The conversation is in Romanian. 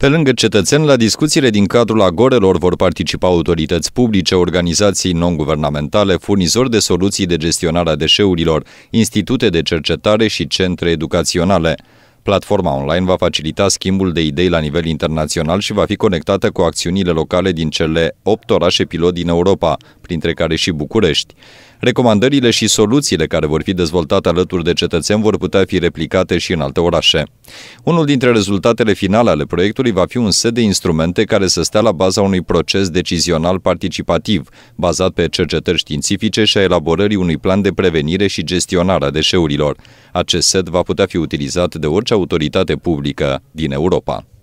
Pe lângă cetățeni, la discuțiile din cadrul agorelor vor participa autorități publice, organizații non-guvernamentale, furnizori de soluții de gestionare a deșeurilor, institute de cercetare și centre educaționale. Platforma online va facilita schimbul de idei la nivel internațional și va fi conectată cu acțiunile locale din cele 8 orașe pilot din Europa, printre care și București. Recomandările și soluțiile care vor fi dezvoltate alături de cetățeni vor putea fi replicate și în alte orașe. Unul dintre rezultatele finale ale proiectului va fi un set de instrumente care să stea la baza unui proces decizional participativ, bazat pe cercetări științifice și a elaborării unui plan de prevenire și gestionare a deșeurilor. Acest set va putea fi utilizat de orice autoritate publică din Europa.